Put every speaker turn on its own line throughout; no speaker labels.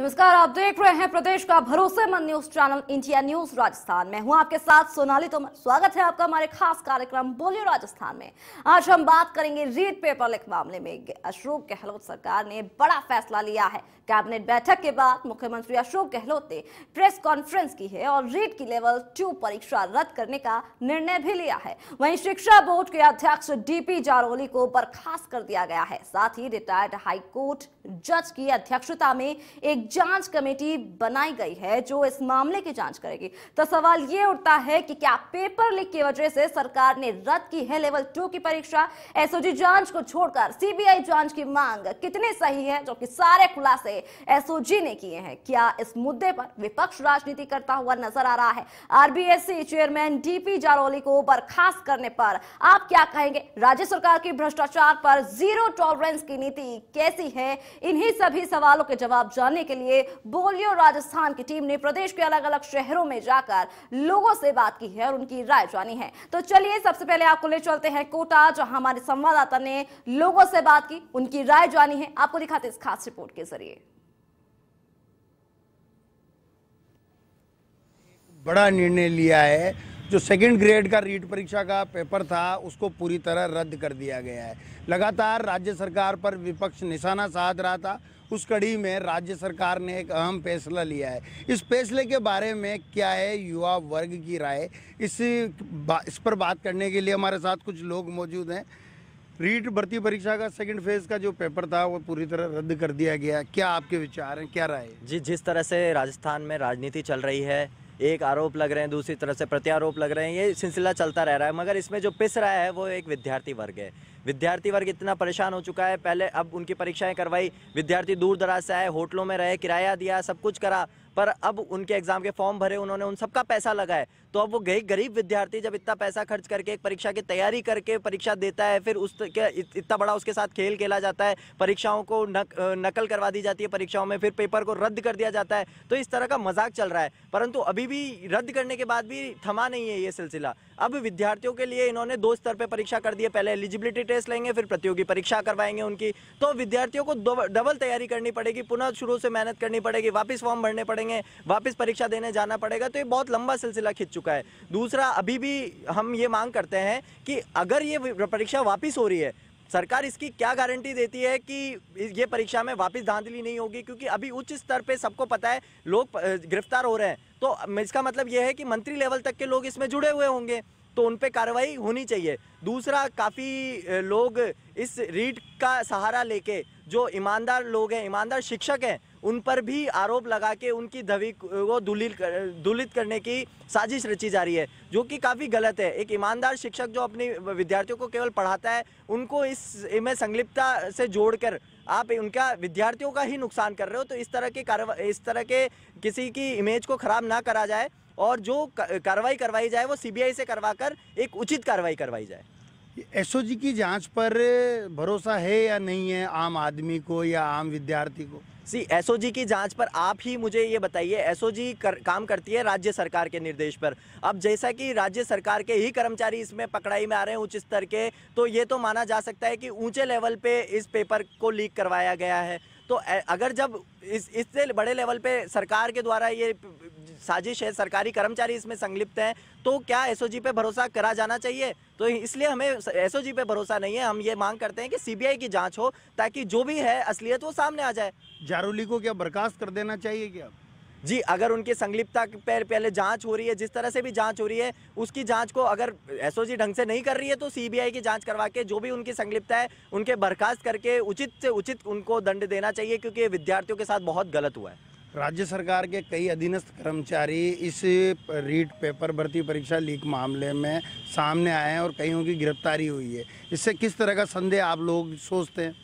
नमस्कार आप देख रहे हैं प्रदेश का भरोसेमंद news channel India news Rajasthan में हूं आपके साथ सोनाली तोमर स्वागत है आपका हमारे खास कार्यक्रम बोलियो राजस्थान में आज हम बात करेंगे रीड पेपर लीक मामले में अशोक गहलोत सरकार ने बड़ा फैसला लिया है कैबिनेट बैठक के बाद मुख्यमंत्री अशोक गहलोत ने प्रेस कॉन्फ्रेंस की है और रीट की लेवल टू परीक्षा रद्द करने का निर्णय भी लिया है वहीं शिक्षा बोर्ड के अध्यक्ष डीपी जारोली को बर्खास्त कर दिया गया है साथ ही रिटायर्ड हाईकोर्ट जज की अध्यक्षता में एक जांच कमेटी बनाई गई है जो इस मामले की जांच करेगी तो सवाल ये उठता है कि क्या पेपर लीक की वजह से सरकार ने रद्द की है लेवल टू की परीक्षा एसओजी जांच को छोड़कर सीबीआई जांच की मांग कितने सही है जो कि सारे खुलासे एसओजी ने किए हैं क्या इस मुद्दे पर विपक्ष राजनीति करता हुआ नजर आ रहा है आरबीएससी चेयरमैन डीपी जारोली को बर्खास्त करने पर आप क्या कहेंगे राज्य सरकार की भ्रष्टाचार पर जीरो टॉलरेंस की नीति कैसी है इन्हीं सभी सवालों के जवाब जानने के के लिए बोलियो राजस्थान की टीम ने प्रदेश के अलग अलग शहरों में जाकर लोगों से बात की है और उनकी राय जानी है तो चलिए सबसे पहले आपको ले चलते हैं कोटा जहां हमारे संवाददाता ने लोगों से बात की उनकी राय जानी है आपको दिखाते इस खास रिपोर्ट के जरिए
बड़ा निर्णय लिया है जो सेकेंड ग्रेड का रीट परीक्षा का पेपर था उसको पूरी तरह रद्द कर दिया गया है लगातार राज्य सरकार पर विपक्ष निशाना साध रहा था उस कड़ी में राज्य सरकार ने एक अहम फैसला लिया है इस फैसले के बारे में क्या है युवा वर्ग की राय इस इस पर बात करने के लिए हमारे साथ कुछ लोग मौजूद हैं रीट भर्ती परीक्षा का सेकंड फेज का जो पेपर था वो पूरी तरह रद्द कर दिया
गया क्या आपके विचार हैं क्या राय है? जी जिस तरह से राजस्थान में राजनीति चल रही है एक आरोप लग रहे हैं दूसरी तरफ से प्रत्यारोप लग रहे हैं ये सिलसिला चलता रह रहा है मगर इसमें जो पिस रहा है वो एक विद्यार्थी वर्ग है विद्यार्थी वर्ग इतना परेशान हो चुका है पहले अब उनकी परीक्षाएं करवाई विद्यार्थी दूर दराज से आए होटलों में रहे किराया दिया सब कुछ करा पर अब उनके एग्ज़ाम के फॉर्म भरे उन्होंने उन सबका पैसा लगाए तो अब वो गई गरीब विद्यार्थी जब इतना पैसा खर्च करके एक परीक्षा की तैयारी करके परीक्षा देता है फिर उस इतना बड़ा उसके साथ खेल खेला जाता है परीक्षाओं को नकल करवा दी जाती है परीक्षाओं में फिर पेपर को रद्द कर दिया जाता है तो इस तरह का मजाक चल रहा है परंतु अभी भी रद्द करने के बाद भी थमा नहीं है ये सिलसिला अब विद्यार्थियों के लिए इन्होंने दो स्तर पर परीक्षा कर दी है पहले एलिजिबिलिटी टेस्ट लेंगे फिर प्रतियोगी परीक्षा करवाएंगे उनकी तो विद्यार्थियों को डबल तैयारी करनी पड़ेगी पुनः शुरू से मेहनत करनी पड़ेगी वापस फॉर्म भरने पड़ेंगे वापस परीक्षा देने जाना पड़ेगा तो ये बहुत लंबा सिलसिला खिंच चुका चुका है दूसरा अभी भी हम ये मांग करते हैं कि अगर ये परीक्षा वापस हो रही है सरकार इसकी क्या गारंटी देती है कि ये परीक्षा में वापस धांधली नहीं होगी क्योंकि अभी उच्च स्तर पे सबको पता है लोग गिरफ्तार हो रहे हैं तो इसका मतलब ये है कि मंत्री लेवल तक के लोग इसमें जुड़े हुए होंगे तो उन पर कार्रवाई होनी चाहिए दूसरा काफ़ी लोग इस रीट का सहारा लेके जो ईमानदार लोग हैं ईमानदार शिक्षक हैं उन पर भी आरोप लगा के उनकी धवी को दुलित कर, दुलित करने की साजिश रची जा रही है जो कि काफ़ी गलत है एक ईमानदार शिक्षक जो अपने विद्यार्थियों को केवल पढ़ाता है उनको इस में संलिप्तता से जोड़कर आप उनका विद्यार्थियों का ही नुकसान कर रहे हो तो इस तरह के कार्रवाई इस तरह के किसी की इमेज को ख़राब ना करा जाए और जो कार्रवाई करवाई जाए वो सीबीआई से करवाकर एक उचित कार्रवाई करवाई जाए
एसओजी की जांच पर भरोसा है या नहीं है आम आदमी को या आम विद्यार्थी
को सी एसओजी की जांच पर आप ही मुझे ये बताइए एसओजी कर, काम करती है राज्य सरकार के निर्देश पर अब जैसा कि राज्य सरकार के ही कर्मचारी इसमें पकड़ाई में आ रहे हैं उच्च स्तर के तो ये तो माना जा सकता है कि ऊंचे लेवल पे इस पेपर को लीक करवाया गया है तो अगर जब इस इससे बड़े लेवल पे सरकार के द्वारा ये साजिश है सरकारी कर्मचारी इसमें संलिप्त हैं तो क्या एसओजी पे भरोसा करा जाना चाहिए तो इसलिए हमें एसओजी पे भरोसा नहीं है हम ये मांग करते हैं कि सीबीआई की जांच हो ताकि जो भी है असलियत वो सामने आ जाए जारोली को क्या बर्खास्त कर देना चाहिए क्या जी अगर उनकी संलिप्तता पर पहले जांच हो रही है जिस तरह से भी जांच हो रही है उसकी जांच को अगर एसओजी ढंग से नहीं कर रही है तो सीबीआई की जांच करवा के जो भी उनकी संलिप्तता है उनके बर्खास्त करके उचित से उचित उनको दंड देना चाहिए क्योंकि विद्यार्थियों के साथ बहुत गलत हुआ है
राज्य सरकार के कई अधीनस्थ कर्मचारी इस रीट पेपर भर्ती परीक्षा लीक मामले में सामने आए हैं और कईयों की गिरफ्तारी हुई है
इससे किस तरह का संदेह आप लोग सोचते हैं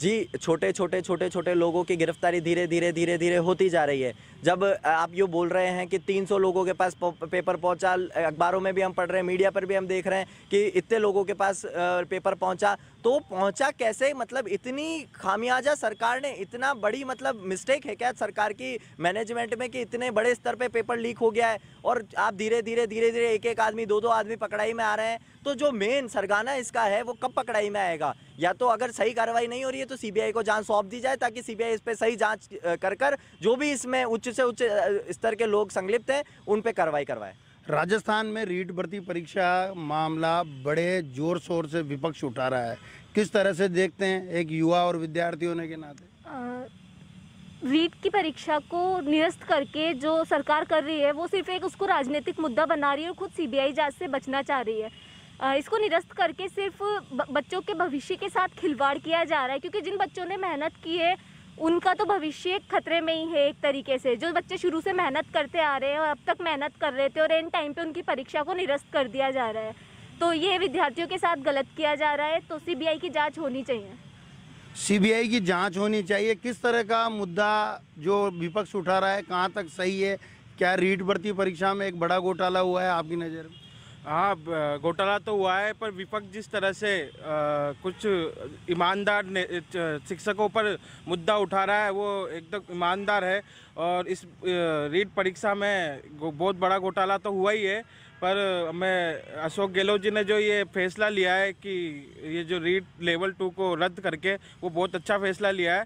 जी छोटे छोटे छोटे छोटे लोगों की गिरफ्तारी धीरे धीरे धीरे धीरे होती जा रही है जब आप ये बोल रहे हैं कि 300 लोगों के पास पेपर पहुंचा अखबारों में भी हम पढ़ रहे हैं मीडिया पर भी हम देख रहे हैं कि इतने लोगों के पास पेपर पहुंचा तो पहुंचा कैसे मतलब इतनी खामियाजा सरकार ने इतना बड़ी मतलब मिस्टेक है क्या सरकार की मैनेजमेंट में कि इतने बड़े स्तर पर पे पेपर लीक हो गया है और आप धीरे धीरे धीरे धीरे एक एक आदमी दो दो आदमी पकड़ाई में आ रहे हैं तो जो मेन सरगाना इसका है वो कब पकड़ाई में आएगा या तो अगर सही कार्रवाई नहीं हो रही है तो सीबीआई को जांच सौंप दी जाए ताकि सीबीआई इस पर सही जांच कर कर जो भी इसमें उच्च से उच्च स्तर के लोग संलिप्त हैं उन पर कार्रवाई करवाए
राजस्थान में रीट भर्ती परीक्षा मामला बड़े जोर शोर से विपक्ष उठा रहा है किस तरह से देखते हैं एक युवा और विद्यार्थी होने के नाते
रीट की परीक्षा को निरस्त करके जो सरकार कर रही है वो सिर्फ एक उसको राजनीतिक मुद्दा बना रही है और खुद सीबीआई जांच से बचना चाह रही है इसको निरस्त करके सिर्फ बच्चों के भविष्य के साथ खिलवाड़ किया जा रहा है क्योंकि जिन बच्चों ने मेहनत की है उनका तो भविष्य खतरे में ही है एक तरीके से जो बच्चे शुरू से मेहनत करते आ रहे हैं और अब तक मेहनत कर रहे थे और एंड टाइम पे उनकी परीक्षा को निरस्त कर दिया जा रहा है तो ये विद्यार्थियों के साथ गलत किया जा रहा है तो सीबीआई की जांच होनी चाहिए
सीबीआई की जांच होनी चाहिए किस तरह का मुद्दा जो विपक्ष उठा रहा है कहाँ तक सही है क्या रीट भर्ती परीक्षा में एक बड़ा घोटाला हुआ है आपकी नज़र में हाँ घोटाला तो हुआ है पर विपक्ष जिस तरह से आ, कुछ ईमानदार शिक्षकों पर मुद्दा उठा रहा है वो एकदम ईमानदार है और इस रीट परीक्षा में बहुत बड़ा घोटाला तो हुआ ही है पर मैं अशोक गहलोत जी ने जो ये फैसला लिया है कि ये जो रीट लेवल टू को रद्द करके वो बहुत अच्छा फैसला लिया है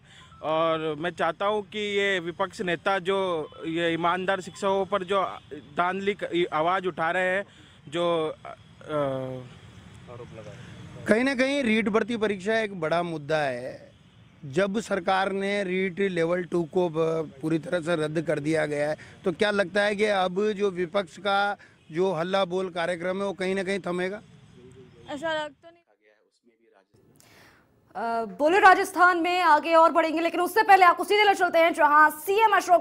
और मैं चाहता हूँ कि ये विपक्ष नेता जो ये ईमानदार शिक्षकों पर जो धांधली आवाज़ उठा रहे हैं जो कहीं ना कहीं रीट भर्ती परीक्षा एक बड़ा मुद्दा है जब सरकार ने रीट लेवल टू को पूरी तरह से रद्द कर दिया गया है तो क्या लगता है कि अब जो विपक्ष का जो हल्ला बोल कार्यक्रम है वो कहीं ना कहीं थमेगा
ऐसा लगता नहीं
बोले राजस्थान में आगे और बढ़ेंगे लेकिन उससे पहले उसी सीधे चलते हैं जहां सीएम अशोक